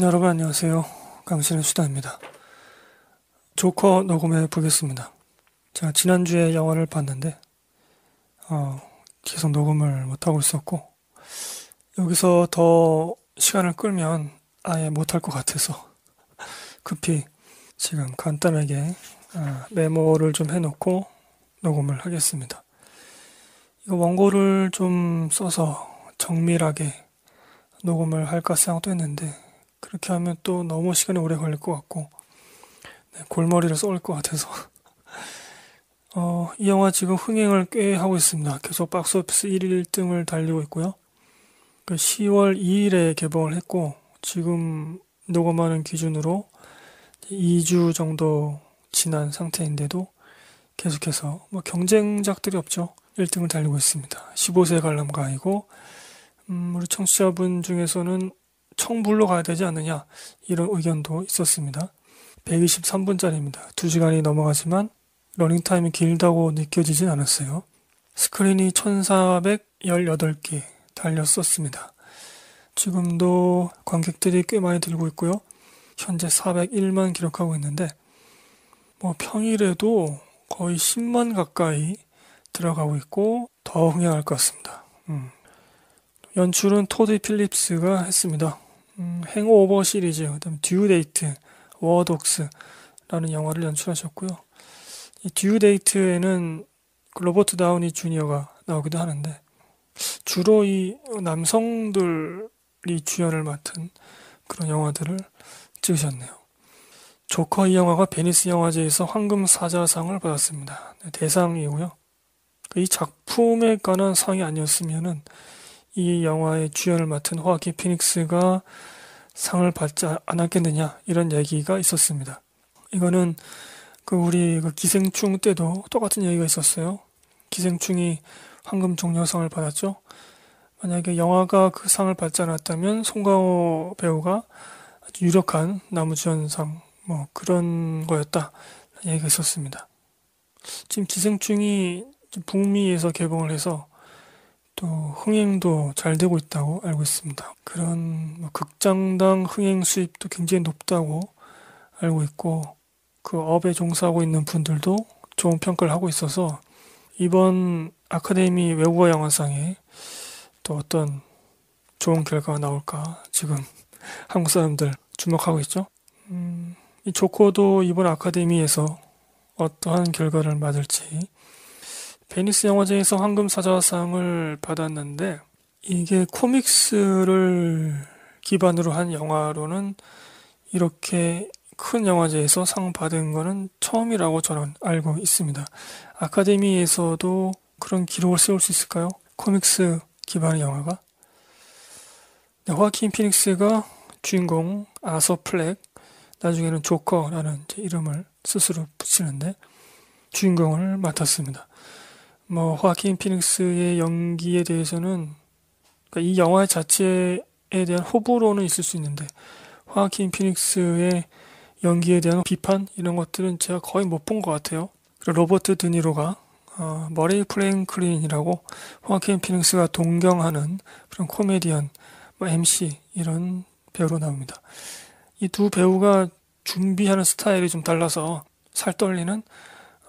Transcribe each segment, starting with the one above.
여러분 안녕하세요. 강신의 수다입니다. 조커 녹음해 보겠습니다. 제가 지난주에 영화를 봤는데 어, 계속 녹음을 못하고 있었고 여기서 더 시간을 끌면 아예 못 할 것 같아서 급히 지금 간단하게 아, 메모를 좀 해놓고 녹음을 하겠습니다. 이거 원고를 좀 써서 정밀하게 녹음을 할까 생각도 했는데 그렇게 하면 또 너무 시간이 오래 걸릴 것 같고 네, 골머리를 쏠 것 같아서 어, 이 영화 지금 흥행을 꽤 하고 있습니다. 계속 박스오피스 1등을 달리고 있고요. 10월 그 2일에 개봉을 했고 지금 녹음하는 기준으로 2주 정도 지난 상태인데도 계속해서 뭐 경쟁작들이 없죠. 1등을 달리고 있습니다. 15세 관람가이고 음, 우리 청취자분 중에서는 청불로 가야 되지 않느냐 이런 의견도 있었습니다. 123분짜리입니다. 2시간이 넘어가지만 러닝타임이 길다고 느껴지진 않았어요. 스크린이 1418개 달렸었습니다. 지금도 관객들이 꽤 많이 들고 있고요. 현재 401만 기록하고 있는데 뭐 평일에도 거의 10만 가까이 들어가고 있고 더 흥행할 것 같습니다. 음. 연출은 토디 필립스가 했습니다. 음, 행오버 시리즈, 그다음 듀데이트, 워독스라는 영화를 연출하셨고요. 이 듀데이트에는 그 로버트 다우니 주니어가 나오기도 하는데 주로 이 남성들이 주연을 맡은 그런 영화들을 찍으셨네요. 조커 이 영화가 베니스 영화제에서 황금 사자상을 받았습니다. 네, 대상이고요. 이 작품에 관한 상이 아니었으면은 이 영화의 주연을 맡은 호아킨 피닉스가 상을 받지 않았겠느냐 이런 얘기가 있었습니다. 이거는 그 우리 그 기생충 때도 똑같은 얘기가 있었어요. 기생충이 황금 종려상을 받았죠. 만약에 영화가 그 상을 받지 않았다면 송가호 배우가 아주 유력한 나무주연상 뭐 그런 거였다 얘기가 있었습니다. 지금 기생충이 북미에서 개봉을 해서 또 흥행도 잘 되고 있다고 알고 있습니다. 그런 뭐 극장당 흥행 수입도 굉장히 높다고 알고 있고 그 업에 종사하고 있는 분들도 좋은 평가를 하고 있어서 이번 아카데미 외국어 영화상에 또 어떤 좋은 결과가 나올까 지금 한국 사람들 주목하고 있죠. 음, 이 조커도 이번 아카데미에서 어떠한 결과를 맞을지 베니스 영화제에서 황금사자상을 받았는데 이게 코믹스를 기반으로 한 영화로는 이렇게 큰 영화제에서 상 받은 거는 처음이라고 저는 알고 있습니다. 아카데미에서도 그런 기록을 세울 수 있을까요? 코믹스 기반의 영화가? 네, 화킨 피닉스가 주인공 아서 플렉, 나중에는 조커라는 이름을 스스로 붙이는데 주인공을 맡았습니다. 뭐 호아킨 피닉스의 연기에 대해서는 그러니까 이 영화 자체에 대한 호불호는 있을 수 있는데 호아킨 피닉스의 연기에 대한 비판 이런 것들은 제가 거의 못 본 것 같아요. 로버트 드니로가 어, 머리 프랭클린이라고 호아킨 피닉스가 동경하는 그런 코미디언, 뭐 MC 이런 배우로 나옵니다. 이 두 배우가 준비하는 스타일이 좀 달라서 살떨리는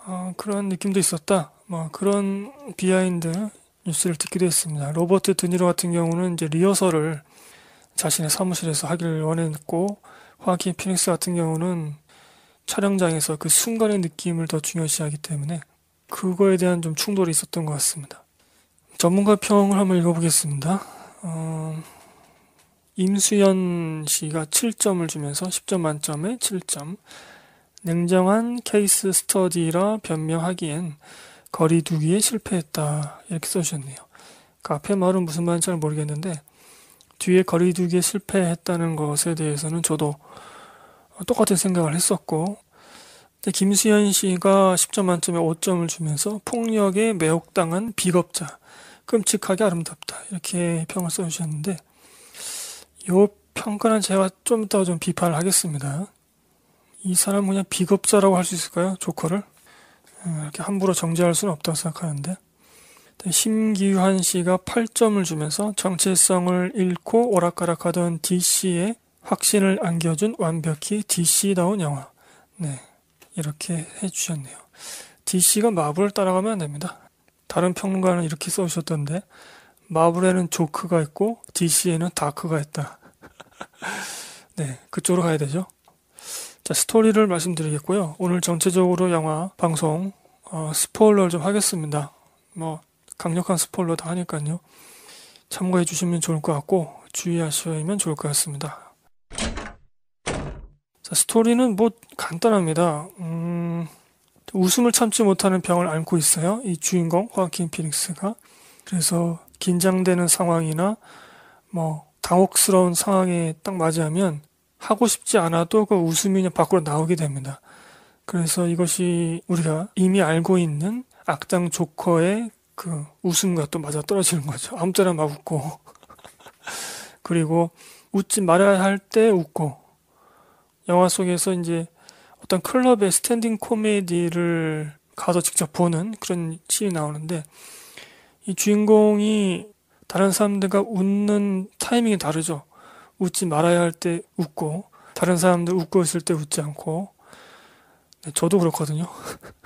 어, 그런 느낌도 있었다. 뭐 그런 비하인드 뉴스를 듣기도 했습니다. 로버트 드니로 같은 경우는 이제 리허설을 자신의 사무실에서 하기를 원했고 화키 피닉스 같은 경우는 촬영장에서 그 순간의 느낌을 더 중요시하기 때문에 그거에 대한 좀 충돌이 있었던 것 같습니다. 전문가 평을 한번 읽어보겠습니다. 어, 임수연 씨가 7점을 주면서 10점 만점에 7점. 냉정한 케이스 스터디라 변명하기엔 거리 두기에 실패했다. 이렇게 써주셨네요. 그 앞에 말은 무슨 말인지 잘 모르겠는데, 뒤에 거리 두기에 실패했다는 것에 대해서는 저도 똑같은 생각을 했었고, 김수현 씨가 10점 만점에 5점을 주면서 폭력에 매혹당한 비겁자, 끔찍하게 아름답다. 이렇게 평을 써주셨는데, 요 평가는 제가 좀 이따가 좀 비판을 하겠습니다. 이 사람 그냥 비겁자라고 할 수 있을까요? 조커를? 어, 이렇게 함부로 정지할 수는 없다고 생각하는데 심기환 씨가 8점을 주면서 정체성을 잃고 오락가락하던 DC에 확신을 안겨준 완벽히 DC다운 영화. 네. 이렇게 해주셨네요. DC가 마블을 따라가면 안 됩니다. 다른 평론가는 이렇게 써주셨던데, 마블에는 조크가 있고, DC에는 다크가 있다. 네. 그쪽으로 가야 되죠. 자, 스토리를 말씀드리겠고요. 오늘 전체적으로 영화 방송 어, 스포일러를 좀 하겠습니다. 뭐 강력한 스포일러 다 하니까요. 참고해 주시면 좋을 것 같고 주의하시면 좋을 것 같습니다. 자, 스토리는 뭐 간단합니다. 음, 웃음을 참지 못하는 병을 앓고 있어요. 이 주인공 화킨 피닉스가 그래서 긴장되는 상황이나 뭐 당혹스러운 상황에 딱 맞이하면 하고 싶지 않아도 그 웃음이 밖으로 나오게 됩니다. 그래서 이것이 우리가 이미 알고 있는 악당 조커의 그 웃음과 또 맞아 떨어지는 거죠. 아무 때나 막 웃고. 그리고 웃지 말아야 할 때 웃고. 영화 속에서 이제 어떤 클럽의 스탠딩 코미디를 가서 직접 보는 그런 씬이 나오는데 이 주인공이 다른 사람들과 웃는 타이밍이 다르죠. 웃지 말아야 할 때 웃고 다른 사람들 웃고 있을 때 웃지 않고 네, 저도 그렇거든요.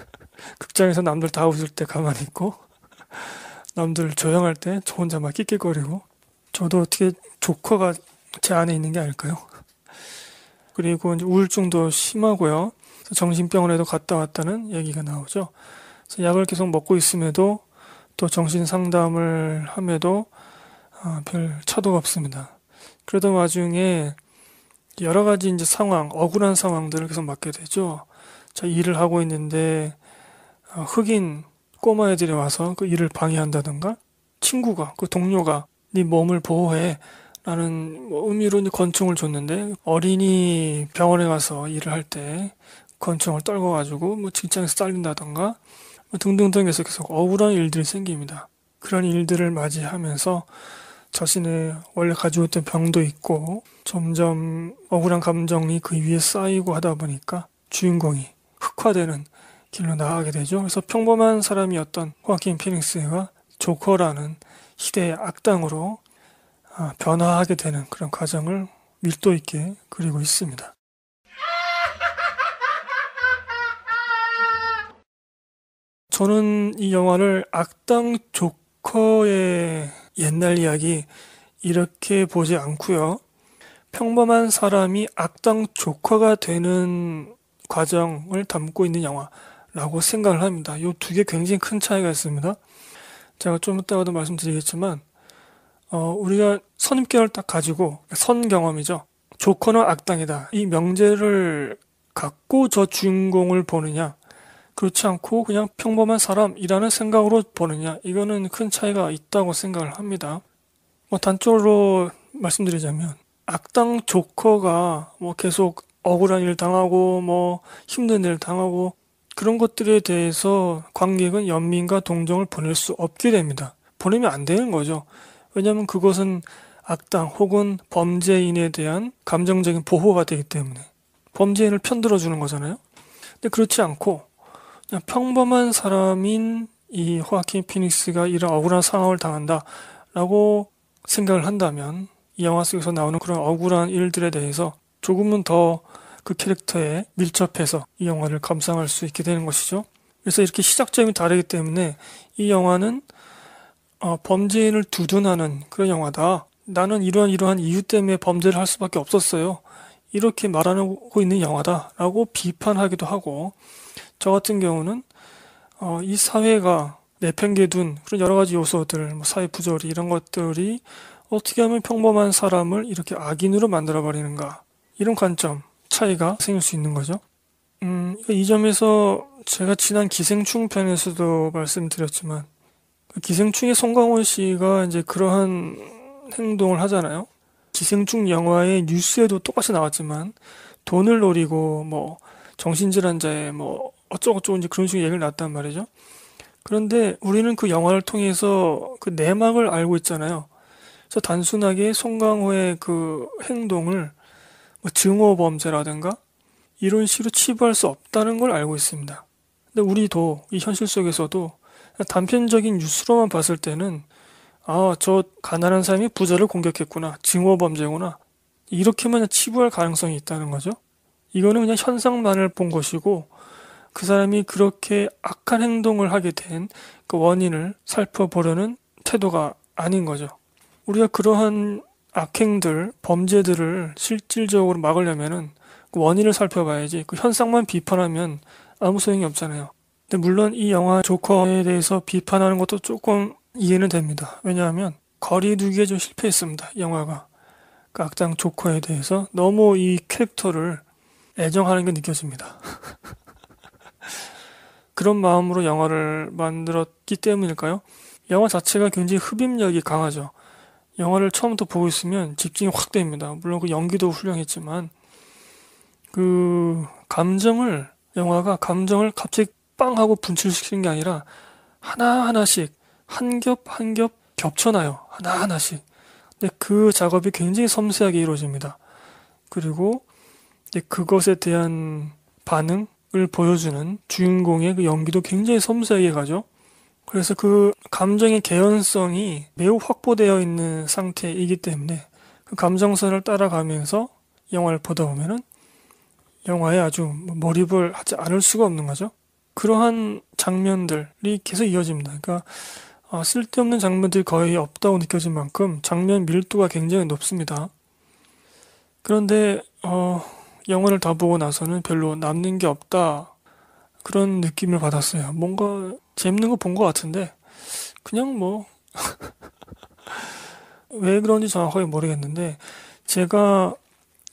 극장에서 남들 다 웃을 때 가만히 있고 남들 조용할 때 저혼자막 끽끽거리고 저도 어떻게 조커가 제 안에 있는 게 아닐까요? 그리고 이제 우울증도 심하고요. 정신병원에도 갔다 왔다는 얘기가 나오죠. 약을 계속 먹고 있음에도 또 정신 상담을 함에도 아, 별 차도가 없습니다. 그러던 와중에 여러 가지 이제 상황, 억울한 상황들을 계속 맡게 되죠. 자, 일을 하고 있는데 어, 흑인 꼬마 애들이 와서 그 일을 방해한다든가 친구가 그 동료가 네 몸을 보호해 라는 뭐 의미로 이제 권총을 줬는데 어린이 병원에 가서 일을 할 때 권총을 떨궈 가지고 뭐 직장에서 딸린다던가 뭐 등등등 해서 계속 억울한 일들이 생깁니다. 그런 일들을 맞이하면서 자신의 원래 가지고 있던 병도 있고 점점 억울한 감정이 그 위에 쌓이고 하다 보니까 주인공이 흑화되는 길로 나가게 되죠. 그래서 평범한 사람이었던 호아킨 피닉스가 조커라는 시대의 악당으로 아, 변화하게 되는 그런 과정을 밀도 있게 그리고 있습니다. 저는 이 영화를 악당 조커의 옛날 이야기 이렇게 보지 않고요. 평범한 사람이 악당 조커가 되는 과정을 담고 있는 영화라고 생각을 합니다. 이 두 개 굉장히 큰 차이가 있습니다. 제가 좀 이따가도 말씀드리겠지만 어, 우리가 선입견을 딱 가지고 선 경험이죠. 조커는 악당이다. 이 명제를 갖고 저 주인공을 보느냐 그렇지 않고 그냥 평범한 사람이라는 생각으로 보느냐 이거는 큰 차이가 있다고 생각을 합니다. 뭐 단적으로 말씀드리자면 악당 조커가 뭐 계속 억울한 일 당하고 뭐 힘든 일 당하고 그런 것들에 대해서 관객은 연민과 동정을 보낼 수 없게 됩니다. 보내면 안 되는 거죠. 왜냐하면 그것은 악당 혹은 범죄인에 대한 감정적인 보호가 되기 때문에 범죄인을 편들어 주는 거잖아요. 근데 그렇지 않고 평범한 사람인 이 호아킨 피닉스가 이런 억울한 상황을 당한다라고 생각을 한다면 이 영화 속에서 나오는 그런 억울한 일들에 대해서 조금은 더 그 캐릭터에 밀접해서 이 영화를 감상할 수 있게 되는 것이죠. 그래서 이렇게 시작점이 다르기 때문에 이 영화는 어, 범죄인을 두둔하는 그런 영화다. 나는 이러한 이러한 이유 때문에 범죄를 할 수밖에 없었어요. 이렇게 말하고 있는 영화다라고 비판하기도 하고 저 같은 경우는 어, 이 사회가 내팽개둔 그런 여러 가지 요소들, 뭐 사회 부조리 이런 것들이 어떻게 하면 평범한 사람을 이렇게 악인으로 만들어 버리는가 이런 관점 차이가 생길 수 있는 거죠. 음, 그러니까 이 점에서 제가 지난 기생충 편에서도 말씀드렸지만 그 기생충의 송강호 씨가 이제 그러한 행동을 하잖아요. 기생충 영화의 뉴스에도 똑같이 나왔지만 돈을 노리고 뭐 정신질환자의 뭐 어쩌고저쩌고 이제 그런 식으로 얘기를 났단 말이죠. 그런데 우리는 그 영화를 통해서 그 내막을 알고 있잖아요. 그래서 단순하게 송강호의 그 행동을 뭐 증오 범죄라든가 이런 식으로 치부할 수 없다는 걸 알고 있습니다. 근데 우리도 이 현실 속에서도 단편적인 뉴스로만 봤을 때는 아, 저 가난한 사람이 부자를 공격했구나. 증오 범죄구나. 이렇게만 치부할 가능성이 있다는 거죠. 이거는 그냥 현상만을 본 것이고 그 사람이 그렇게 악한 행동을 하게 된 그 원인을 살펴보려는 태도가 아닌 거죠. 우리가 그러한 악행들, 범죄들을 실질적으로 막으려면은 그 원인을 살펴봐야지 그 현상만 비판하면 아무 소용이 없잖아요. 근데 물론 이 영화 조커에 대해서 비판하는 것도 조금 이해는 됩니다. 왜냐하면 거리두기에 좀 실패했습니다. 영화가 그 악당 조커에 대해서 너무 이 캐릭터를 애정하는 게 느껴집니다. 그런 마음으로 영화를 만들었기 때문일까요? 영화 자체가 굉장히 흡입력이 강하죠. 영화를 처음부터 보고 있으면 집중이 확 됩니다. 물론 그 연기도 훌륭했지만 그 감정을 영화가 감정을 갑자기 빵 하고 분출시키는 게 아니라 하나하나씩 한 겹 한 겹 겹쳐나요. 하나하나씩. 근데 그 작업이 굉장히 섬세하게 이루어집니다. 그리고 그것에 대한 반응, 을 보여주는 주인공의 그 연기도 굉장히 섬세하게 가죠. 그래서 그 감정의 개연성이 매우 확보되어 있는 상태이기 때문에 그 감정선을 따라가면서 영화를 보다 보면은 영화에 아주 뭐 몰입을 하지 않을 수가 없는 거죠. 그러한 장면들이 계속 이어집니다. 그러니까 아, 쓸데없는 장면들이 거의 없다고 느껴진 만큼 장면 밀도가 굉장히 높습니다. 그런데 어, 영화를 다 보고 나서는 별로 남는 게 없다. 그런 느낌을 받았어요. 뭔가 재밌는 거 본 것 같은데, 그냥 뭐, 왜 그런지 정확하게 모르겠는데, 제가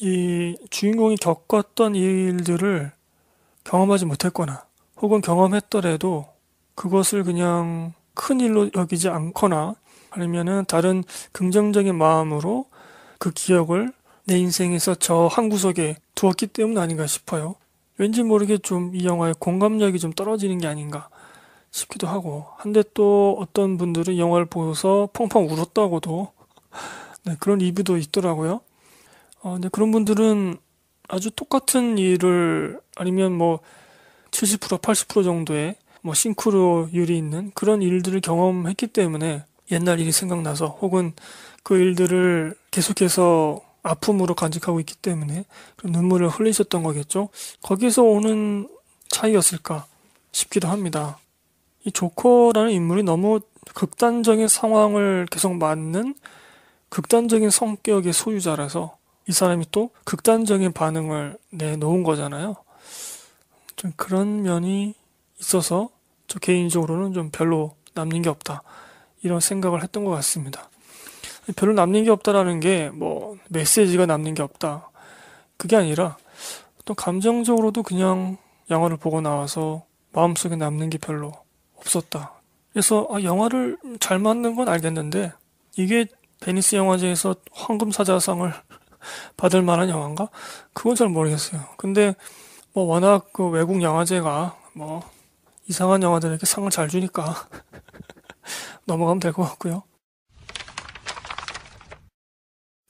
이 주인공이 겪었던 일들을 경험하지 못했거나, 혹은 경험했더라도 그것을 그냥 큰 일로 여기지 않거나, 아니면은 다른 긍정적인 마음으로 그 기억을 내 인생에서 저 한 구석에 두었기 때문 아닌가 싶어요. 왠지 모르게 좀 이 영화의 공감력이 좀 떨어지는 게 아닌가 싶기도 하고 한데 또 어떤 분들은 영화를 보고서 펑펑 울었다고도 네, 그런 리뷰도 있더라고요. 어, 네, 그런 분들은 아주 똑같은 일을 아니면 뭐 70% 80% 정도의 뭐 싱크로율이 있는 그런 일들을 경험했기 때문에 옛날 일이 생각나서 혹은 그 일들을 계속해서 아픔으로 간직하고 있기 때문에 눈물을 흘리셨던 거겠죠. 거기서 오는 차이였을까 싶기도 합니다. 이 조커라는 인물이 너무 극단적인 상황을 계속 맞는 극단적인 성격의 소유자라서 이 사람이 또 극단적인 반응을 내놓은 거잖아요. 좀 그런 면이 있어서 저 개인적으로는 좀 별로 남는 게 없다. 이런 생각을 했던 것 같습니다. 별로 남는 게 없다라는 게 뭐 메시지가 남는 게 없다. 그게 아니라 또 감정적으로도 그냥 영화를 보고 나와서 마음속에 남는 게 별로 없었다. 그래서 아, 영화를 잘 만든 건 알겠는데 이게 베니스 영화제에서 황금사자상을 받을 만한 영화인가? 그건 잘 모르겠어요. 근데 뭐 워낙 그 외국 영화제가 뭐 이상한 영화들에게 상을 잘 주니까 넘어가면 될 것 같고요.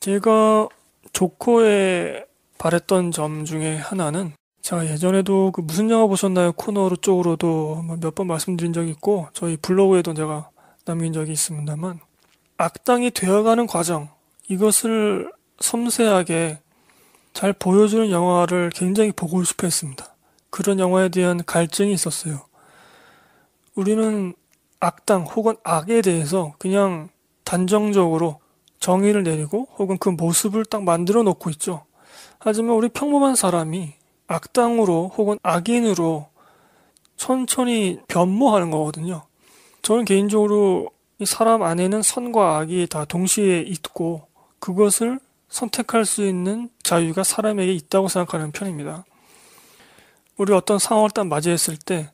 제가 조커에 바랬던 점 중에 하나는 제가 예전에도 그 무슨 영화 보셨나요 코너 로 쪽으로도 몇 번 말씀드린 적이 있고 저희 블로그에도 제가 남긴 적이 있습니다만 악당이 되어가는 과정 이것을 섬세하게 잘 보여주는 영화를 굉장히 보고 싶어했습니다. 그런 영화에 대한 갈증이 있었어요. 우리는 악당 혹은 악에 대해서 그냥 단정적으로 정의를 내리고 혹은 그 모습을 딱 만들어 놓고 있죠. 하지만 우리 평범한 사람이 악당으로 혹은 악인으로 천천히 변모하는 거거든요. 저는 개인적으로 이 사람 안에는 선과 악이 다 동시에 있고 그것을 선택할 수 있는 자유가 사람에게 있다고 생각하는 편입니다. 우리 어떤 상황을 딱 맞이했을 때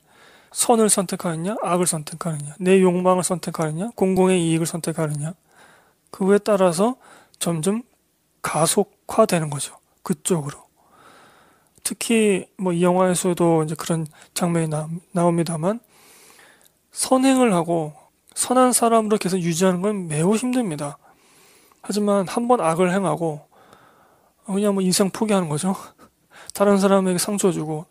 선을 선택하느냐, 악을 선택하느냐, 내 욕망을 선택하느냐, 공공의 이익을 선택하느냐, 그에 거 따라서 점점 가속화되는 거죠. 그쪽으로. 특히 뭐 이 영화에서도 이제 그런 장면이 나, 나옵니다만 선행을 하고 선한 사람으로 계속 유지하는 건 매우 힘듭니다. 하지만 한 번 악을 행하고 그냥 뭐 인생 포기하는 거죠. 다른 사람에게 상처 주고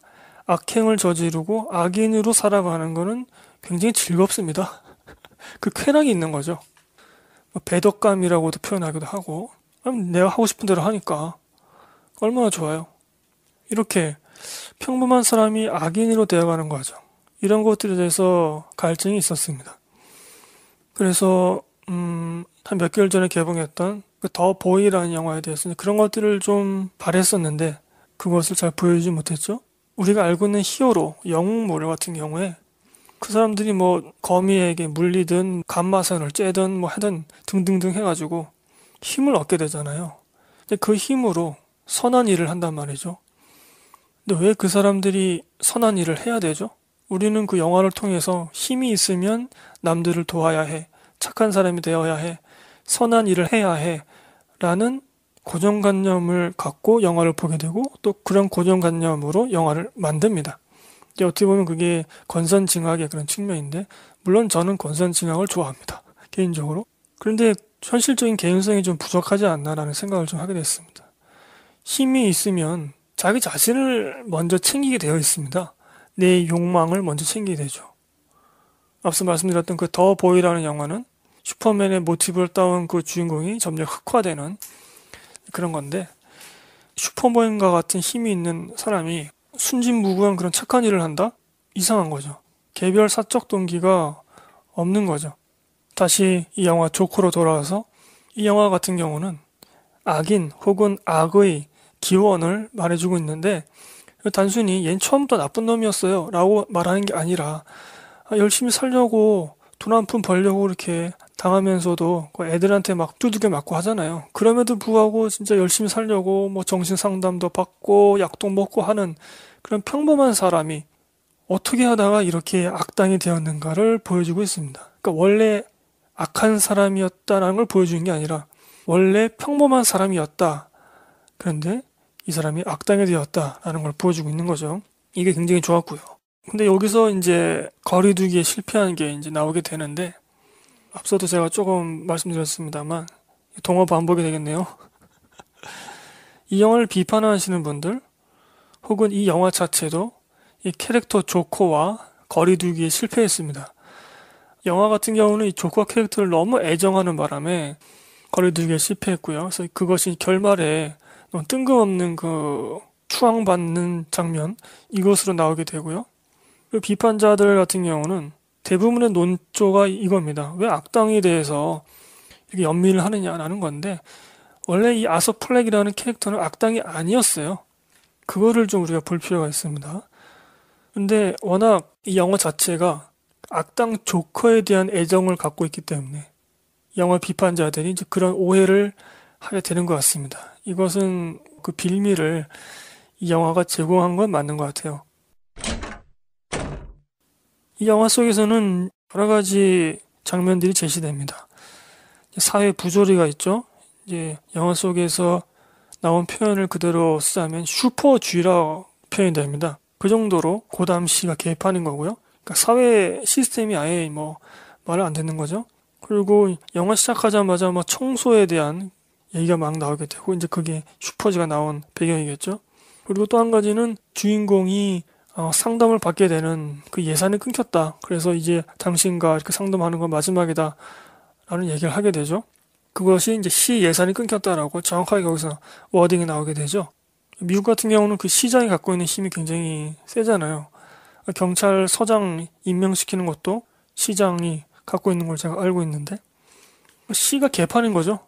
악행을 저지르고 악인으로 살아가는 거는 굉장히 즐겁습니다. 그 쾌락이 있는 거죠. 뭐 배덕감이라고도 표현하기도 하고 내가 하고 싶은 대로 하니까 얼마나 좋아요. 이렇게 평범한 사람이 악인으로 되어가는 과정 이런 것들에 대해서 갈증이 있었습니다. 그래서 음, 한몇 개월 전에 개봉했던 그더 보이라는 영화에 대해서는 그런 것들을 좀 바랬었는데 그것을 잘 보여주지 못했죠. 우리가 알고 있는 히어로, 영웅물 모 같은 경우에 그 사람들이 뭐 거미에게 물리든 감마선을 째든 뭐 하든 등등등 해가지고 힘을 얻게 되잖아요. 근데 그 힘으로 선한 일을 한단 말이죠. 근데 왜 그 사람들이 선한 일을 해야 되죠? 우리는 그 영화를 통해서 힘이 있으면 남들을 도와야 해. 착한 사람이 되어야 해. 선한 일을 해야 해. 라는 고정관념을 갖고 영화를 보게 되고 또 그런 고정관념으로 영화를 만듭니다. 어떻게 보면 그게 권선 징악의 그런 측면인데 물론 저는 권선 징악을 좋아합니다. 개인적으로. 그런데 현실적인 개연성이 좀 부족하지 않나라는 생각을 좀 하게 됐습니다. 힘이 있으면 자기 자신을 먼저 챙기게 되어 있습니다. 내 욕망을 먼저 챙기게 되죠. 앞서 말씀드렸던 그 더 보이라는 영화는 슈퍼맨의 모티브를 따온 그 주인공이 점점 흑화되는 그런 건데 슈퍼맨과 같은 힘이 있는 사람이 순진무구한 그런 착한 일을 한다? 이상한 거죠. 개별 사적 동기가 없는 거죠. 다시 이 영화 조커로 돌아와서 이 영화 같은 경우는 악인 혹은 악의 기원을 말해주고 있는데 단순히 얜 처음부터 나쁜 놈이었어요 라고 말하는 게 아니라 열심히 살려고 돈 한 푼 벌려고 이렇게 당하면서도 그 애들한테 막 두들겨 맞고 하잖아요. 그럼에도 불구하고 진짜 열심히 살려고 뭐 정신 상담도 받고 약도 먹고 하는 그런 평범한 사람이 어떻게 하다가 이렇게 악당이 되었는가를 보여주고 있습니다. 그러니까 원래 악한 사람이었다라는 걸 보여주는 게 아니라 원래 평범한 사람이었다. 그런데 이 사람이 악당이 되었다라는 걸 보여주고 있는 거죠. 이게 굉장히 좋았고요. 근데 여기서 이제 거리두기에 실패한 게 이제 나오게 되는데 앞서도 제가 조금 말씀드렸습니다만 동어 반복이 되겠네요. 이 영화를 비판하시는 분들 혹은 이 영화 자체도 이 캐릭터 조커와 거리두기에 실패했습니다. 영화 같은 경우는 이 조커 캐릭터를 너무 애정하는 바람에 거리두기에 실패했고요. 그래서 그것이 결말에 너무 뜬금없는 그 추앙받는 장면 이것으로 나오게 되고요. 그 비판자들 같은 경우는 대부분의 논조가 이겁니다. 왜 악당에 대해서 이렇게 연민을 하느냐라는 건데 원래 이 아서 플렉이라는 캐릭터는 악당이 아니었어요. 그거를 좀 우리가 볼 필요가 있습니다. 근데 워낙 이 영화 자체가 악당 조커에 대한 애정을 갖고 있기 때문에 영화 비판자들이 이제 그런 오해를 하게 되는 것 같습니다. 이것은 그 빌미를 이 영화가 제공한 건 맞는 것 같아요. 이 영화 속에서는 여러 가지 장면들이 제시됩니다. 사회 부조리가 있죠. 이제 영화 속에서 나온 표현을 그대로 쓰자면 슈퍼쥐라 표현이 됩니다. 그 정도로 고담시가 개입하는 거고요. 그러니까 사회 시스템이 아예 뭐 말을 안 듣는 거죠. 그리고 영화 시작하자마자 뭐 청소에 대한 얘기가 막 나오게 되고 이제 그게 슈퍼지가 나온 배경이겠죠. 그리고 또 한 가지는 주인공이 어, 상담을 받게 되는 그 예산이 끊겼다. 그래서 이제 당신과 이렇게 상담하는 건 마지막이다. 라는 얘기를 하게 되죠. 그것이 이제 시 예산이 끊겼다라고 정확하게 거기서 워딩이 나오게 되죠. 미국 같은 경우는 그 시장이 갖고 있는 힘이 굉장히 세잖아요. 경찰서장 임명시키는 것도 시장이 갖고 있는 걸 제가 알고 있는데 시가 개판인 거죠.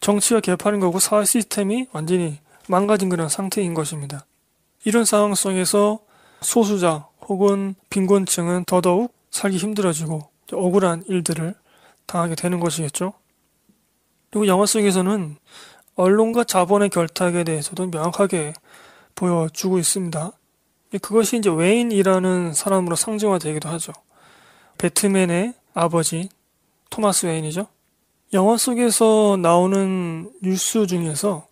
정치가 개판인 거고 사회 시스템이 완전히 망가진 그런 상태인 것입니다. 이런 상황 속에서 소수자 혹은 빈곤층은 더더욱 살기 힘들어지고 억울한 일들을 당하게 되는 것이겠죠. 그리고 영화 속에서는 언론과 자본의 결탁에 대해서도 명확하게 보여주고 있습니다. 그것이 이제 웨인이라는 사람으로 상징화되기도 하죠. 배트맨의 아버지 토마스 웨인이죠. 영화 속에서 나오는 뉴스 중에서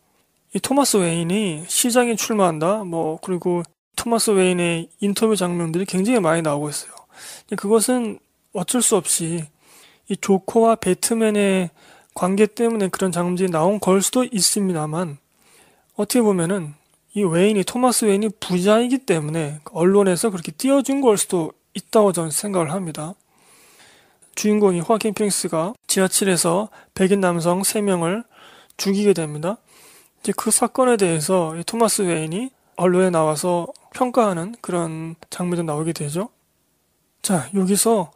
이 토마스 웨인이 시장에 출마한다. 뭐 그리고 토마스 웨인의 인터뷰 장면들이 굉장히 많이 나오고 있어요. 그것은 어쩔 수 없이 이 조커와 배트맨의 관계 때문에 그런 장면이 나온 걸 수도 있습니다만 어떻게 보면은 이 웨인이 토마스 웨인이 부자이기 때문에 언론에서 그렇게 띄워준 걸 수도 있다고 저는 생각을 합니다. 주인공이 화킨 피닉스가 지하철에서 백인 남성 3명을 죽이게 됩니다. 이제 그 사건에 대해서 토마스 웨인이 언론에 나와서 평가하는 그런 장면도 나오게 되죠. 자, 여기서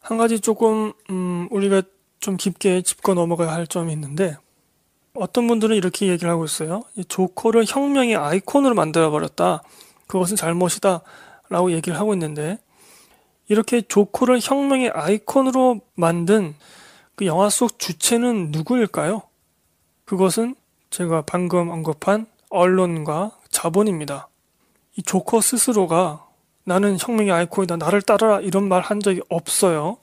한 가지 조금, 음, 우리가 좀 깊게 짚고 넘어가야 할 점이 있는데 어떤 분들은 이렇게 얘기를 하고 있어요. 조커를 혁명의 아이콘으로 만들어 버렸다. 그것은 잘못이다. 라고 얘기를 하고 있는데 이렇게 조커를 혁명의 아이콘으로 만든 그 영화 속 주체는 누구일까요? 그것은 제가 방금 언급한 언론과 자본입니다. 이 조커 스스로가 나는 혁명의 아이콘이다. 나를 따라라. 이런 말 한 적이 없어요.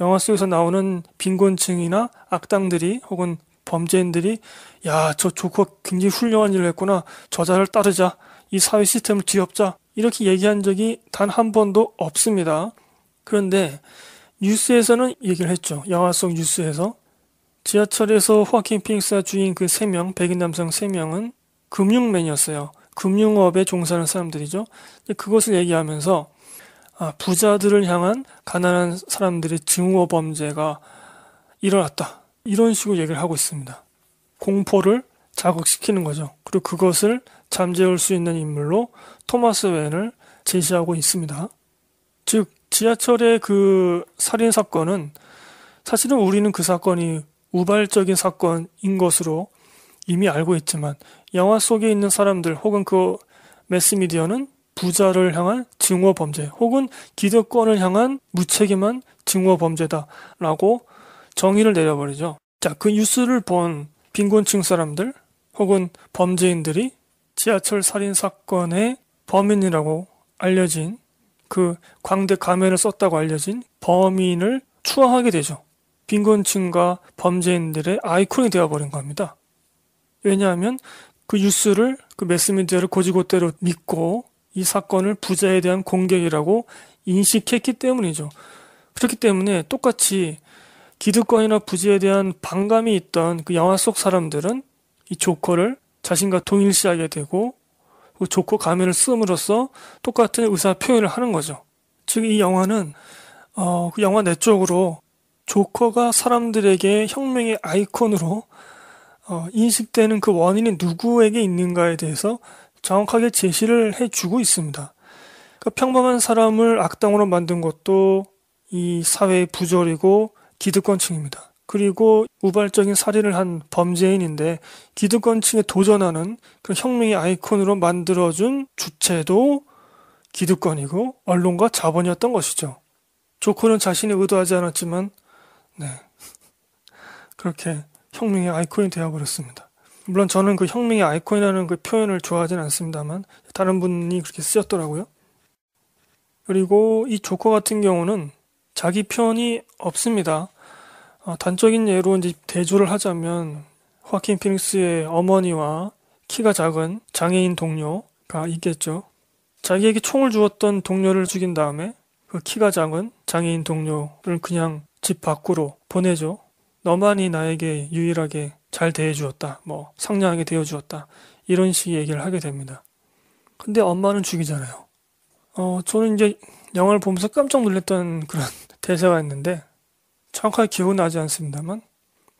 영화 속에서 나오는 빈곤층이나 악당들이 혹은 범죄인들이 야, 저조커 굉장히 훌륭한 일을 했구나. 저자를 따르자. 이 사회 시스템을 뒤엎자. 이렇게 얘기한 적이 단 한 번도 없습니다. 그런데 뉴스에서는 얘기를 했죠. 영화 속 뉴스에서. 지하철에서 호아킨 피닉스가 주인 그 3명, 백인 남성 3명은 금융맨이었어요. 금융업에 종사하는 사람들이죠. 그것을 얘기하면서 아, 부자들을 향한 가난한 사람들의 증오 범죄가 일어났다. 이런 식으로 얘기를 하고 있습니다. 공포를 자극시키는 거죠. 그리고 그것을 잠재울 수 있는 인물로 토마스 웬을 제시하고 있습니다. 즉, 지하철의 그 살인 사건은 사실은 우리는 그 사건이 우발적인 사건인 것으로 이미 알고 있지만 영화 속에 있는 사람들 혹은 그 매스미디어는 부자를 향한 증오 범죄 혹은 기득권을 향한 무책임한 증오 범죄다라고 정의를 내려버리죠. 자, 그 뉴스를 본 빈곤층 사람들 혹은 범죄인들이 지하철 살인 사건의 범인이라고 알려진 그 광대 가면을 썼다고 알려진 범인을 추앙하게 되죠. 빈곤층과 범죄인들의 아이콘이 되어버린 겁니다. 왜냐하면 그 뉴스를 그 매스미디어를 고지고대로 믿고 이 사건을 부자에 대한 공격이라고 인식했기 때문이죠. 그렇기 때문에 똑같이 기득권이나 부지에 대한 반감이 있던 그 영화 속 사람들은 이 조커를 자신과 동일시하게 되고 그 조커 가면을 쓰므로써 똑같은 의사 표현을 하는 거죠. 즉 이 영화는 어, 그 영화 내쪽으로 조커가 사람들에게 혁명의 아이콘으로 어, 인식되는 그 원인이 누구에게 있는가에 대해서 정확하게 제시를 해주고 있습니다. 그 평범한 사람을 악당으로 만든 것도 이 사회의 부조리고 기득권층입니다. 그리고 우발적인 살인을 한 범죄인인데 기득권층에 도전하는 그 혁명의 아이콘으로 만들어준 주체도 기득권이고 언론과 자본이었던 것이죠. 조커는 자신이 의도하지 않았지만 네 그렇게 혁명의 아이콘이 되어버렸습니다. 물론 저는 그 혁명의 아이콘이라는 그 표현을 좋아하진 않습니다만 다른 분이 그렇게 쓰셨더라고요 그리고 이 조커 같은 경우는 자기 편이 없습니다. 어, 단적인 예로 이제 대조를 하자면 화킨 피닉스의 어머니와 키가 작은 장애인 동료가 있겠죠. 자기에게 총을 주었던 동료를 죽인 다음에 그 키가 작은 장애인 동료를 그냥 집 밖으로 보내죠. 너만이 나에게 유일하게 잘 대해주었다. 뭐 상냥하게 대해주었다. 이런 식의 얘기를 하게 됩니다. 근데 엄마는 죽이잖아요. 어, 저는 이제 영화를 보면서 깜짝 놀랐던 그런 대사가 있는데 정확하게 기억은 나지 않습니다만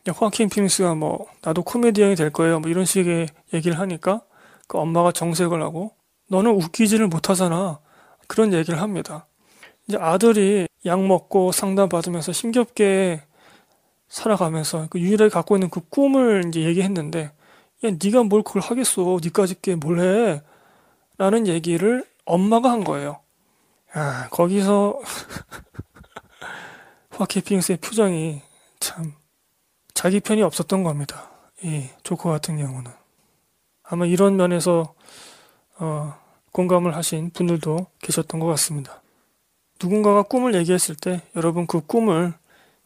호아킨 피닉스가 뭐 나도 코미디언이 될 거예요 뭐 이런 식의 얘기를 하니까 그 엄마가 정색을 하고 너는 웃기지를 못하잖아 그런 얘기를 합니다. 이제 아들이 약 먹고 상담 받으면서 힘겹게 살아가면서 그 유일하게 갖고 있는 그 꿈을 이제 얘기했는데 야 네가 뭘 그걸 하겠어 네까지 게뭘 해? 라는 얘기를 엄마가 한 거예요. 야 거기서 화키핑스의 표정이 참 자기 편이 없었던 겁니다. 이 조커 같은 경우는 아마 이런 면에서 어, 공감을 하신 분들도 계셨던 것 같습니다. 누군가가 꿈을 얘기했을 때 여러분 그 꿈을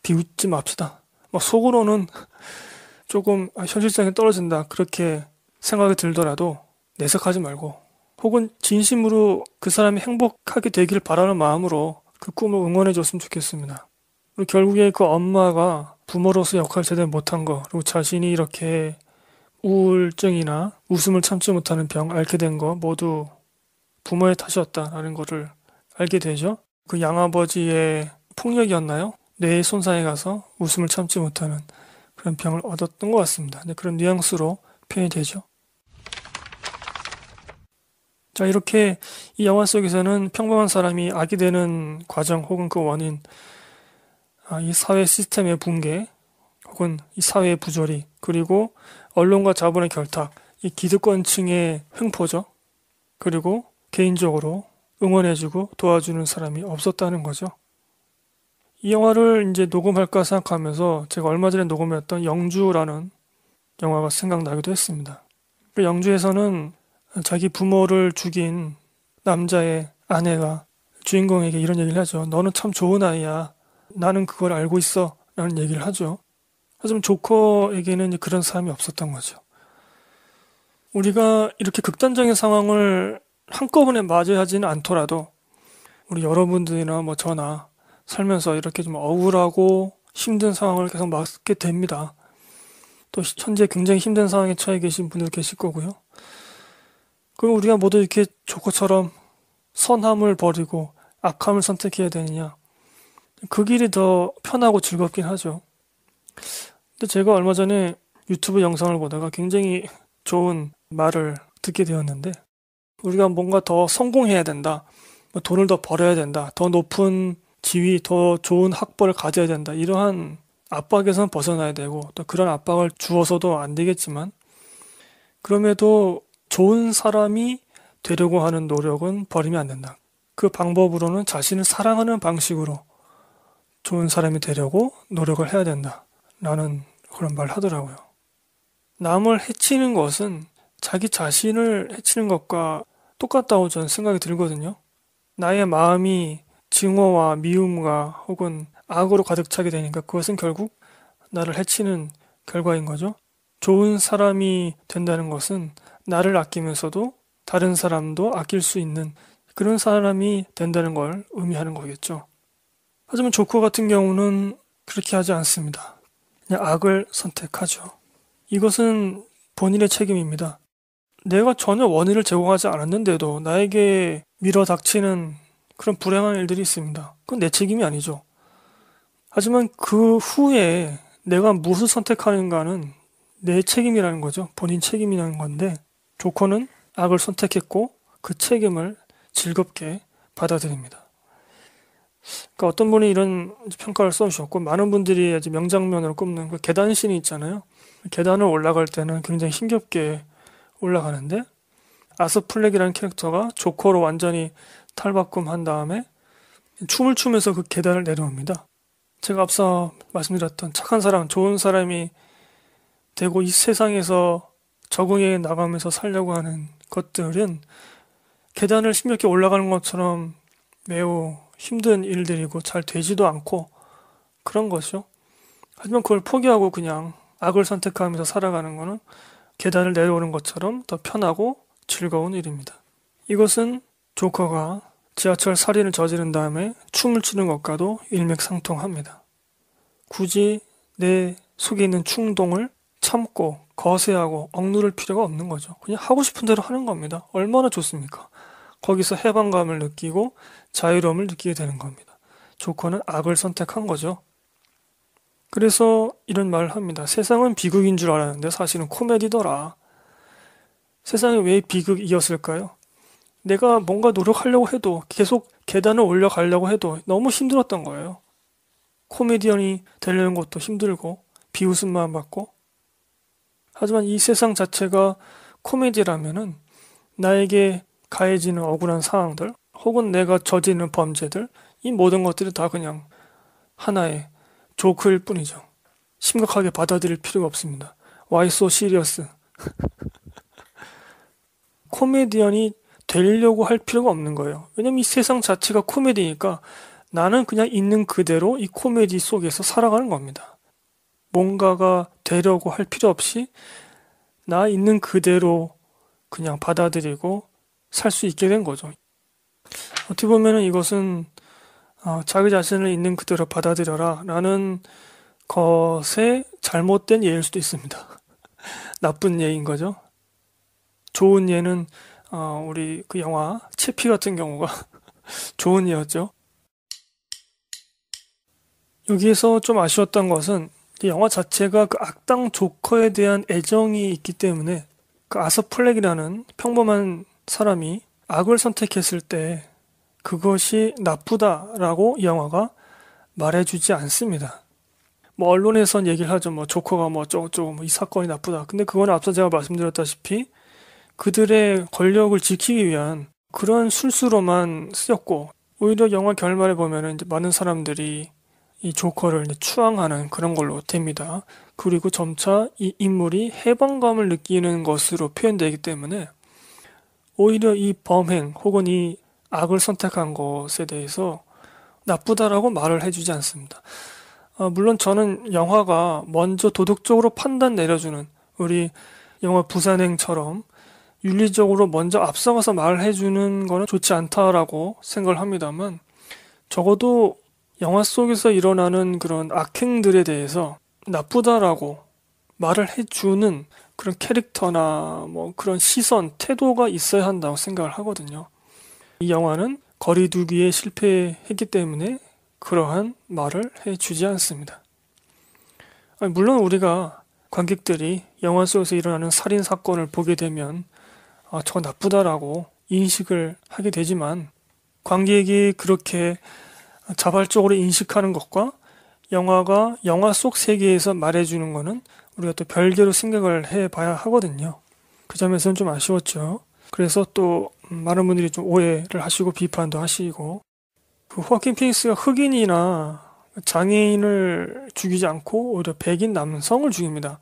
비웃지 맙시다. 뭐 속으로는 조금 아, 현실성이 떨어진다 그렇게 생각이 들더라도 내색하지 말고 혹은 진심으로 그 사람이 행복하게 되기를 바라는 마음으로 그 꿈을 응원해 줬으면 좋겠습니다. 그리고 결국에 그 엄마가 부모로서 역할을 제대로 못한 거 그리고 자신이 이렇게 우울증이나 웃음을 참지 못하는 병 앓게 된 거 모두 부모의 탓이었다라는 거를 알게 되죠. 그 양아버지의 폭력이었나요? 뇌의 손상에 가서 웃음을 참지 못하는 그런 병을 얻었던 것 같습니다. 그런 뉘앙스로 표현이 되죠. 자, 이렇게 이 영화 속에서는 평범한 사람이 악이 되는 과정 혹은 그 원인, 아, 이 사회 시스템의 붕괴 혹은 이 사회의 부조리, 그리고 언론과 자본의 결탁, 이 기득권층의 횡포죠. 그리고 개인적으로 응원해주고 도와주는 사람이 없었다는 거죠. 이 영화를 이제 녹음할까 생각하면서 제가 얼마 전에 녹음했던 영주라는 영화가 생각나기도 했습니다. 그 영주에서는 자기 부모를 죽인 남자의 아내가 주인공에게 이런 얘기를 하죠. 너는 참 좋은 아이야. 나는 그걸 알고 있어. 라는 얘기를 하죠. 하지만 조커에게는 그런 사람이 없었던 거죠. 우리가 이렇게 극단적인 상황을 한꺼번에 맞이하지는 않더라도 우리 여러분들이나 뭐 저나 살면서 이렇게 좀 억울하고 힘든 상황을 계속 맞게 됩니다. 또 현재 굉장히 힘든 상황에 처해 계신 분들 계실 거고요. 그럼 우리가 모두 이렇게 조커처럼 선함을 버리고 악함을 선택해야 되느냐. 그 길이 더 편하고 즐겁긴 하죠. 근데 제가 얼마 전에 유튜브 영상을 보다가 굉장히 좋은 말을 듣게 되었는데, 우리가 뭔가 더 성공해야 된다. 뭐 돈을 더 벌어야 된다. 더 높은 지위, 더 좋은 학벌을 가져야 된다. 이러한 압박에선 벗어나야 되고 또 그런 압박을 주어서도 안 되겠지만 그럼에도 좋은 사람이 되려고 하는 노력은 버리면 안 된다. 그 방법으로는 자신을 사랑하는 방식으로 좋은 사람이 되려고 노력을 해야 된다. 라는 그런 말을 하더라고요. 남을 해치는 것은 자기 자신을 해치는 것과 똑같다고 저는 생각이 들거든요. 나의 마음이 증오와 미움과 혹은 악으로 가득 차게 되니까 그것은 결국 나를 해치는 결과인 거죠. 좋은 사람이 된다는 것은 나를 아끼면서도 다른 사람도 아낄 수 있는 그런 사람이 된다는 걸 의미하는 거겠죠. 하지만 조커 같은 경우는 그렇게 하지 않습니다. 그냥 악을 선택하죠. 이것은 본인의 책임입니다. 내가 전혀 원인을 제공하지 않았는데도 나에게 밀어닥치는 그런 불행한 일들이 있습니다. 그건 내 책임이 아니죠. 하지만 그 후에 내가 무엇을 선택하는가는 내 책임이라는 거죠. 본인 책임이라는 건데 조커는 악을 선택했고 그 책임을 즐겁게 받아들입니다. 그러니까 어떤 분이 이런 평가를 써주셨고 많은 분들이 아주 명장면으로 꼽는 그 계단신이 있잖아요. 계단을 올라갈 때는 굉장히 힘겹게 올라가는데 아스 플렉이라는 캐릭터가 조커로 완전히 탈바꿈 한 다음에 춤을 추면서 그 계단을 내려옵니다. 제가 앞서 말씀드렸던 착한 사람, 좋은 사람이 되고 이 세상에서 적응해 나가면서 살려고 하는 것들은 계단을 심렵게 올라가는 것처럼 매우 힘든 일들이고 잘 되지도 않고 그런 것이죠. 하지만 그걸 포기하고 그냥 악을 선택하면서 살아가는 것은 계단을 내려오는 것처럼 더 편하고 즐거운 일입니다. 이것은 조커가 지하철 살인을 저지른 다음에 춤을 추는 것과도 일맥상통합니다. 굳이 내 속에 있는 충동을 참고 거세하고 억누를 필요가 없는 거죠. 그냥 하고 싶은 대로 하는 겁니다. 얼마나 좋습니까? 거기서 해방감을 느끼고 자유로움을 느끼게 되는 겁니다. 조커는 악을 선택한 거죠. 그래서 이런 말을 합니다. 세상은 비극인 줄 알았는데 사실은 코미디더라. 세상이 왜 비극이었을까요? 내가 뭔가 노력하려고 해도 계속 계단을 올려가려고 해도 너무 힘들었던 거예요. 코미디언이 되려는 것도 힘들고 비웃음만 받고 하지만 이 세상 자체가 코미디라면은 나에게 가해지는 억울한 상황들 혹은 내가 저지르는 범죄들 이 모든 것들이 다 그냥 하나의 조크일 뿐이죠. 심각하게 받아들일 필요가 없습니다. Why so serious? 코미디언이 되려고 할 필요가 없는 거예요. 왜냐면 이 세상 자체가 코미디니까 나는 그냥 있는 그대로 이 코미디 속에서 살아가는 겁니다. 뭔가가 되려고 할 필요 없이 나 있는 그대로 그냥 받아들이고 살 수 있게 된 거죠. 어떻게 보면 이것은 어, 자기 자신을 있는 그대로 받아들여라 라는 것의 잘못된 예일 수도 있습니다. 나쁜 예인 거죠. 좋은 예는 어, 우리 그 영화 채피 같은 경우가 좋은 이었죠 여기에서 좀 아쉬웠던 것은 영화 자체가 그 악당 조커에 대한 애정이 있기 때문에 그 아서 플렉이라는 평범한 사람이 악을 선택했을 때 그것이 나쁘다라고 이 영화가 말해주지 않습니다. 뭐 언론에선 얘기를 하죠. 뭐 조커가 뭐 어쩌고저쩌고 뭐이 사건이 나쁘다. 근데 그건 앞서 제가 말씀드렸다시피 그들의 권력을 지키기 위한 그런 술수로만 쓰였고 오히려 영화 결말에 보면 이제 많은 사람들이 이 조커를 추앙하는 그런 걸로 됩니다. 그리고 점차 이 인물이 해방감을 느끼는 것으로 표현되기 때문에 오히려 이 범행 혹은 이 악을 선택한 것에 대해서 나쁘다라고 말을 해주지 않습니다. 아, 물론 저는 영화가 먼저 도덕적으로 판단 내려주는 우리 영화 부산행처럼 윤리적으로 먼저 앞서가서 말해주는 거는 좋지 않다라고 생각을 합니다만 적어도 영화 속에서 일어나는 그런 악행들에 대해서 나쁘다라고 말을 해주는 그런 캐릭터나 뭐 그런 시선, 태도가 있어야 한다고 생각을 하거든요. 이 영화는 거리두기에 실패했기 때문에 그러한 말을 해주지 않습니다. 물론 우리가 관객들이 영화 속에서 일어나는 살인 사건을 보게 되면 아, 저거 나쁘다라고 인식을 하게 되지만 관객이 그렇게 자발적으로 인식하는 것과 영화가 영화 속 세계에서 말해주는 것은 우리가 또 별개로 생각을 해봐야 하거든요. 그 점에서는 좀 아쉬웠죠. 그래서 또 많은 분들이 좀 오해를 하시고 비판도 하시고 그 호아킨 피닉스가 흑인이나 장애인을 죽이지 않고 오히려 백인 남성을 죽입니다.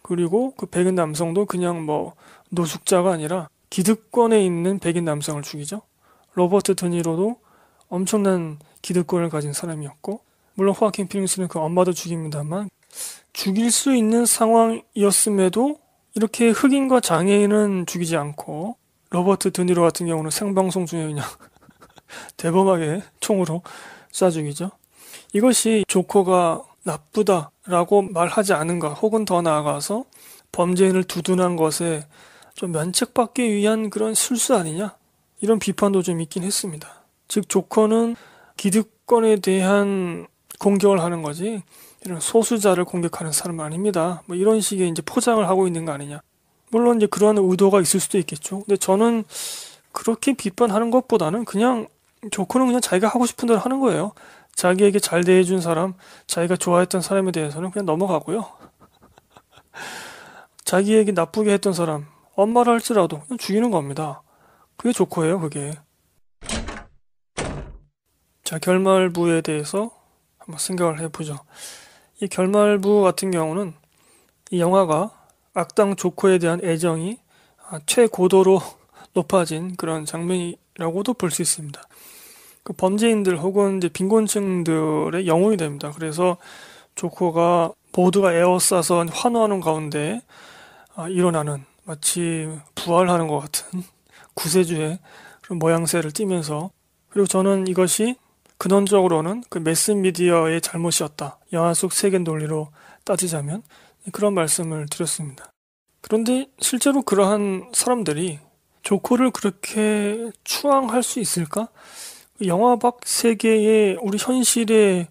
그리고 그 백인 남성도 그냥 뭐 노숙자가 아니라 기득권에 있는 백인 남성을 죽이죠. 로버트 드니로도 엄청난 기득권을 가진 사람이었고 물론 호아킨 피닉스는 그 엄마도 죽입니다만 죽일 수 있는 상황이었음에도 이렇게 흑인과 장애인은 죽이지 않고 로버트 드니로 같은 경우는 생방송 중에 그냥 대범하게 총으로 쏴 죽이죠. 이것이 조커가 나쁘다라고 말하지 않은가 혹은 더 나아가서 범죄인을 두둔한 것에 좀 면책받기 위한 그런 술수 아니냐? 이런 비판도 좀 있긴 했습니다. 즉, 조커는 기득권에 대한 공격을 하는 거지, 이런 소수자를 공격하는 사람은 아닙니다. 뭐 이런 식의 이제 포장을 하고 있는 거 아니냐. 물론 이제 그러한 의도가 있을 수도 있겠죠. 근데 저는 그렇게 비판하는 것보다는 그냥 조커는 그냥 자기가 하고 싶은 대로 하는 거예요. 자기에게 잘 대해준 사람, 자기가 좋아했던 사람에 대해서는 그냥 넘어가고요. 자기에게 나쁘게 했던 사람, 엄마를 할지라도 죽이는 겁니다. 그게 조커예요, 그게. 자, 결말부에 대해서 한번 생각을 해보죠. 이 결말부 같은 경우는 이 영화가 악당 조커에 대한 애정이 최고도로 높아진 그런 장면이라고도 볼 수 있습니다. 그 범죄인들 혹은 이제 빈곤층들의 영웅이 됩니다. 그래서 조커가 모두가 에워싸서 환호하는 가운데 아, 일어나는 마치 부활하는 것 같은 구세주의 그런 모양새를 띠면서 그리고 저는 이것이 근원적으로는 그 매스미디어의 잘못이었다. 영화 속 세계 논리로 따지자면 그런 말씀을 드렸습니다. 그런데 실제로 그러한 사람들이 조커를 그렇게 추앙할 수 있을까? 영화 밖 세계의 우리 현실의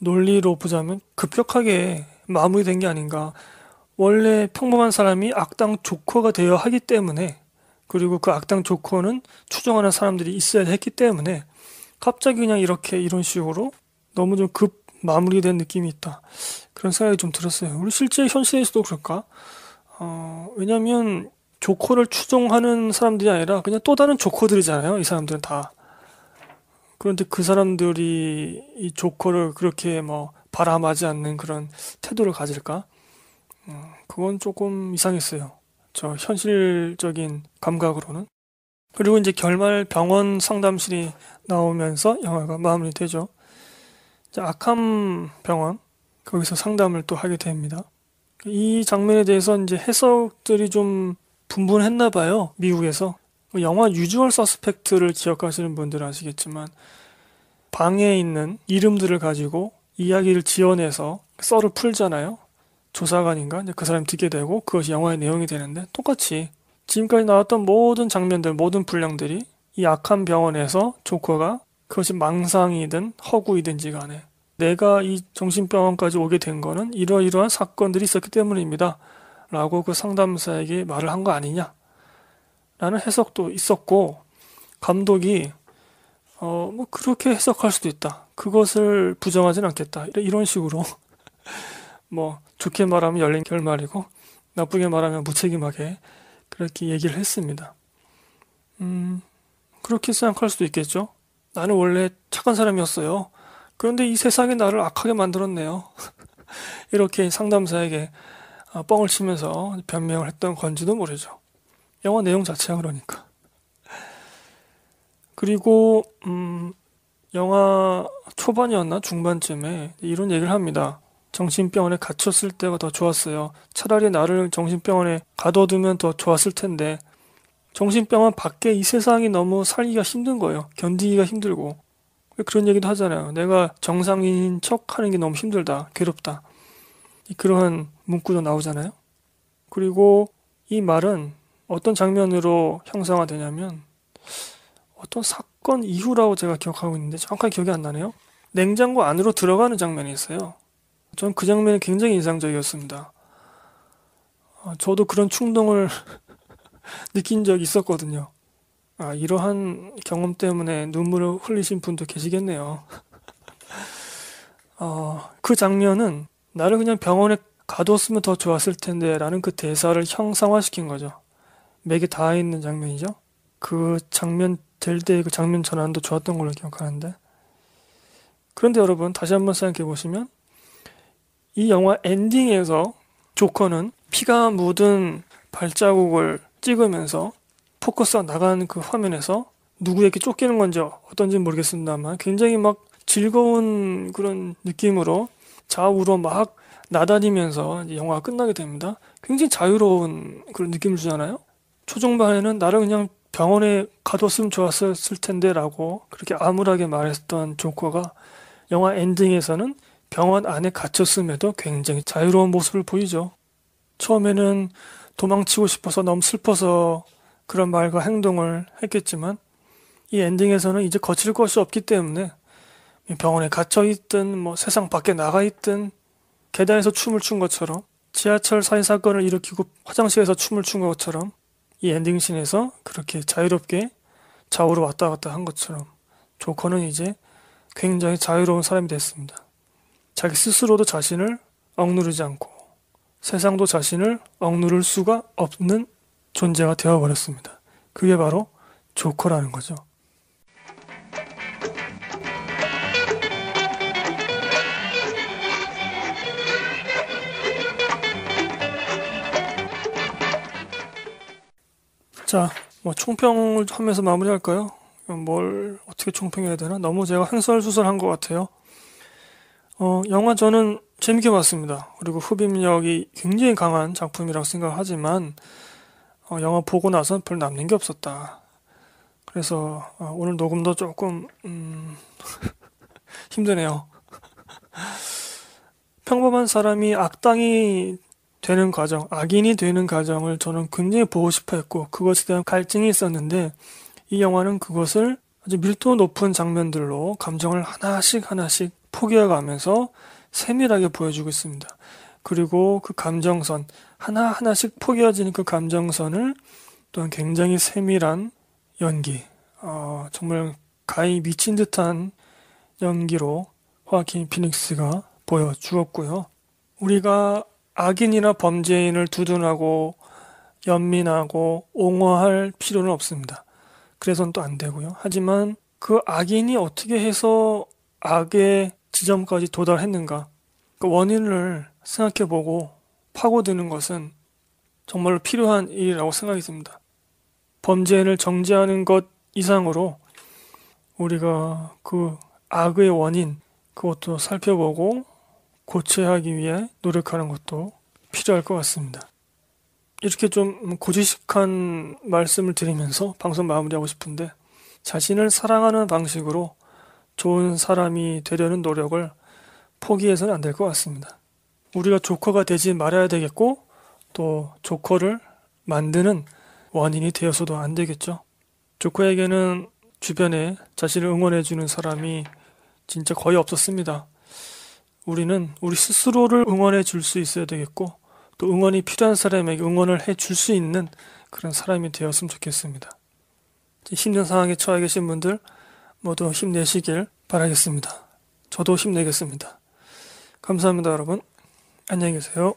논리로 보자면 급격하게 마무리된 게 아닌가 원래 평범한 사람이 악당 조커가 되어 하기 때문에 그리고 그 악당 조커는 추종하는 사람들이 있어야 했기 때문에 갑자기 그냥 이렇게 이런 식으로 너무 좀 급 마무리된 느낌이 있다 그런 생각이 좀 들었어요. 우리 실제 현실에서도 그럴까? 어, 왜냐면 조커를 추종하는 사람들이 아니라 그냥 또 다른 조커들이잖아요. 이 사람들은 다. 그런데 그 사람들이 이 조커를 그렇게 뭐 바람하지 않는 그런 태도를 가질까? 어, 그건 조금 이상했어요. 저 현실적인 감각으로는. 그리고 이제 결말 병원 상담실이 나오면서 영화가 마무리되죠. 악캄 병원 거기서 상담을 또 하게 됩니다. 이 장면에 대해서 이제 해석들이 좀 분분했나 봐요. 미국에서 뭐 영화 유주얼 서스펙트를 기억하시는 분들은 아시겠지만 방에 있는 이름들을 가지고 이야기를 지어내서 썰을 풀잖아요. 조사관인가 이제 그 사람이 듣게 되고 그것이 영화의 내용이 되는데 똑같이 지금까지 나왔던 모든 장면들 모든 분량들이 이 악한 병원에서 조커가 그것이 망상이든 허구이든지 간에 내가 이 정신병원까지 오게 된 거는 이러이러한 사건들이 있었기 때문입니다. 라고 그 상담사에게 말을 한 거 아니냐. 라는 해석도 있었고, 감독이, 어, 뭐, 그렇게 해석할 수도 있다. 그것을 부정하진 않겠다. 이런 식으로 뭐 좋게 말하면 열린 결말이고 나쁘게 말하면 무책임하게 그렇게 얘기를 했습니다. 음, 그렇게 생각할 수도 있겠죠. 나는 원래 착한 사람이었어요. 그런데 이 세상이 나를 악하게 만들었네요. 이렇게 상담사에게 아, 뻥을 치면서 변명을 했던 건지도 모르죠. 영화 내용 자체가 그러니까. 그리고 음, 영화 초반이었나 중반쯤에 이런 얘기를 합니다. 정신병원에 갇혔을 때가 더 좋았어요. 차라리 나를 정신병원에 가둬두면 더 좋았을 텐데. 정신병원 밖에 이 세상이 너무 살기가 힘든 거예요. 견디기가 힘들고. 그런 얘기도 하잖아요. 내가 정상인 척 하는 게 너무 힘들다. 괴롭다. 그러한 문구도 나오잖아요. 그리고 이 말은 어떤 장면으로 형상화되냐면 어떤 사건 이후라고 제가 기억하고 있는데 정확하게 기억이 안 나네요. 냉장고 안으로 들어가는 장면이 있어요. 저는 그 장면이 굉장히 인상적이었습니다. 어, 저도 그런 충동을 느낀 적이 있었거든요. 아, 이러한 경험 때문에 눈물을 흘리신 분도 계시겠네요. 어, 그 장면은 나를 그냥 병원에 가뒀으면 더 좋았을 텐데 라는 그 대사를 형상화시킨 거죠. 맥에 닿아 있는 장면이죠. 그 장면 될 때 그 장면 전환도 좋았던 걸로 기억하는데. 그런데 여러분 다시 한번 생각해 보시면 이 영화 엔딩에서 조커는 피가 묻은 발자국을 찍으면서 포커스가 나간 그 화면에서 누구에게 쫓기는 건지 어떤지 모르겠습니다만 굉장히 막 즐거운 그런 느낌으로 좌우로 막 나다니면서 영화가 끝나게 됩니다. 굉장히 자유로운 그런 느낌을 주잖아요. 초중반에는 나를 그냥 병원에 가뒀으면 좋았을 텐데 라고 그렇게 암울하게 말했던 조커가 영화 엔딩에서는 병원 안에 갇혔음에도 굉장히 자유로운 모습을 보이죠. 처음에는 도망치고 싶어서 너무 슬퍼서 그런 말과 행동을 했겠지만 이 엔딩에서는 이제 거칠 것이 없기 때문에 병원에 갇혀 있든 뭐 세상 밖에 나가 있든 계단에서 춤을 춘 것처럼 지하철 살인 사건을 일으키고 화장실에서 춤을 춘 것처럼 이 엔딩신에서 그렇게 자유롭게 좌우로 왔다 갔다 한 것처럼 조커는 이제 굉장히 자유로운 사람이 됐습니다. 자기 스스로도 자신을 억누르지 않고 세상도 자신을 억누를 수가 없는 존재가 되어버렸습니다. 그게 바로 조커라는 거죠. 자, 뭐 총평을 하면서 마무리할까요? 뭘 어떻게 총평해야 되나? 너무 제가 횡설수설한 것 같아요. 어, 영화 저는 재밌게 봤습니다. 그리고 흡입력이 굉장히 강한 작품이라고 생각하지만 어, 영화 보고 나서 별 남는 게 없었다. 그래서 어, 오늘 녹음도 조금 음, 힘드네요. 평범한 사람이 악당이 되는 과정, 악인이 되는 과정을 저는 굉장히 보고 싶어 했고 그것에 대한 갈증이 있었는데 이 영화는 그것을 아주 밀도 높은 장면들로 감정을 하나씩 하나씩 포기해가면서 세밀하게 보여주고 있습니다. 그리고 그 감정선 하나하나씩 포기해지는그 감정선을 또한 굉장히 세밀한 연기 어, 정말 가히 미친 듯한 연기로 호아킨 피닉스가 보여주었고요. 우리가 악인이나 범죄인을 두둔하고 연민하고 옹호할 필요는 없습니다. 그래서는 또 안 되고요. 하지만 그 악인이 어떻게 해서 악의 지점까지 도달했는가? 그 원인을 생각해보고 파고드는 것은 정말로 필요한 일이라고 생각이 듭니다. 범죄인을 정지하는것 이상으로 우리가 그 악의 원인 그것도 살펴보고 고쳐야 하기 위해 노력하는 것도 필요할 것 같습니다. 이렇게 좀 고지식한 말씀을 드리면서 방송 마무리하고 싶은데 자신을 사랑하는 방식으로 좋은 사람이 되려는 노력을 포기해서는 안 될 것 같습니다. 우리가 조커가 되지 말아야 되겠고 또 조커를 만드는 원인이 되어서도 안 되겠죠. 조커에게는 주변에 자신을 응원해주는 사람이 진짜 거의 없었습니다. 우리는 우리 스스로를 응원해 줄 수 있어야 되겠고 또 응원이 필요한 사람에게 응원을 해 줄 수 있는 그런 사람이 되었으면 좋겠습니다. 힘든 상황에 처해 계신 분들 모두 힘내시길 바라겠습니다. 저도 힘내겠습니다. 감사합니다, 여러분. 안녕히 계세요.